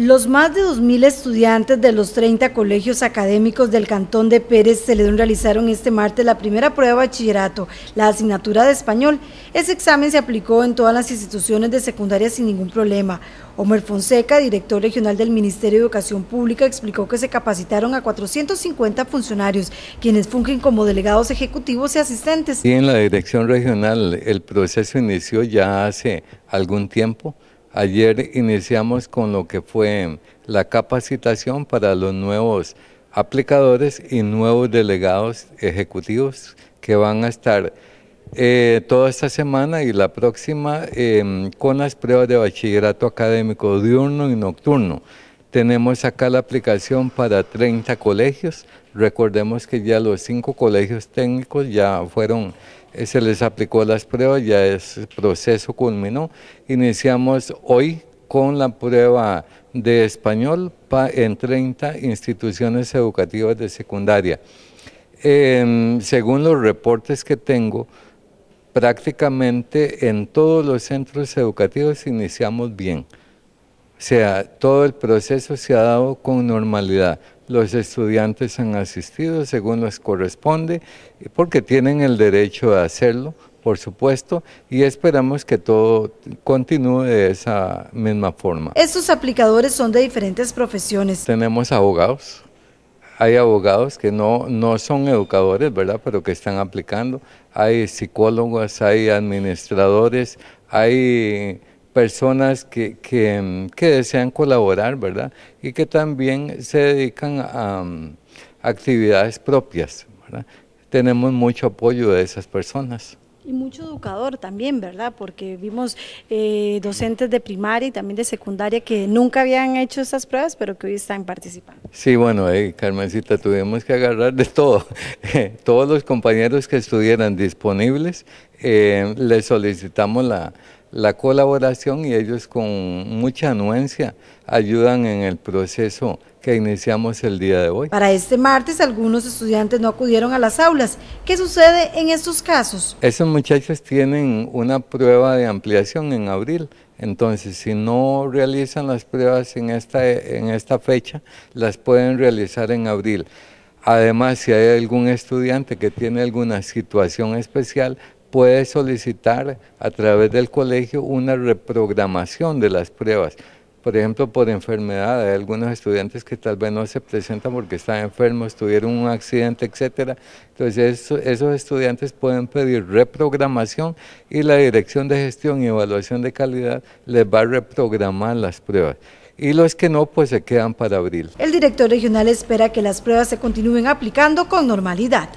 Los más de 2.000 estudiantes de los 30 colegios académicos del Cantón de Pérez Celedón realizaron este martes la primera prueba de bachillerato, la asignatura de español. Ese examen se aplicó en todas las instituciones de secundaria sin ningún problema. Homer Fonseca, director regional del Ministerio de Educación Pública, explicó que se capacitaron a 450 funcionarios, quienes fungen como delegados ejecutivos y asistentes. Y en la dirección regional el proceso inició ya hace algún tiempo. Ayer iniciamos con lo que fue la capacitación para los nuevos aplicadores y nuevos delegados ejecutivos que van a estar eh, toda esta semana y la próxima eh, con las pruebas de bachillerato académico diurno y nocturno. Tenemos acá la aplicación para 30 colegios. Recordemos que ya los cinco colegios técnicos ya fueron, eh, se les aplicó las pruebas, ya ese proceso culminó. Iniciamos hoy con la prueba de español en 30 instituciones educativas de secundaria. Em, según los reportes que tengo, prácticamente en todos los centros educativos iniciamos bien. O sea, todo el proceso se ha dado con normalidad. Los estudiantes han asistido según les corresponde, eh, porque tienen el derecho de hacerlo, por supuesto, y esperamos que todo continúe de esa misma forma. Estos aplicadores son de diferentes profesiones. Tenemos abogados, hay abogados que no, no son educadores, ¿verdad? Pero que están aplicando. Hay psicólogos, hay administradores, hay personas que, que, desean colaborar, ¿verdad? Y que también se dedican a um, actividades propias, ¿verdad? Tenemos mucho apoyo de esas personas. Y mucho educador también, ¿verdad? Porque vimos eh, docentes de primaria y también de secundaria que nunca habían hecho esas pruebas, pero que hoy están participando. Sí, bueno, eh, Carmencita, tuvimos que agarrar de todo. Todos los compañeros que estuvieran disponibles, eh, les solicitamos la, la colaboración y ellos con mucha anuencia ayudan en el proceso que iniciamos el día de hoy. Para este martes algunos estudiantes no acudieron a las aulas. ¿Qué sucede en estos casos? Esos muchachos tienen una prueba de ampliación en abril. Entonces, si no realizan las pruebas en esta, en esta fecha, las pueden realizar en abril. Además, si hay algún estudiante que tiene alguna situación especial, puede solicitar a través del colegio una reprogramación de las pruebas. Por ejemplo, por enfermedad, hay algunos estudiantes que tal vez no se presentan porque están enfermos, tuvieron un accidente, etcétera. Entonces, esos estudiantes pueden pedir reprogramación y la Dirección de Gestión y Evaluación de Calidad les va a reprogramar las pruebas y los que no, pues se quedan para abril. El director regional espera que las pruebas se continúen aplicando con normalidad.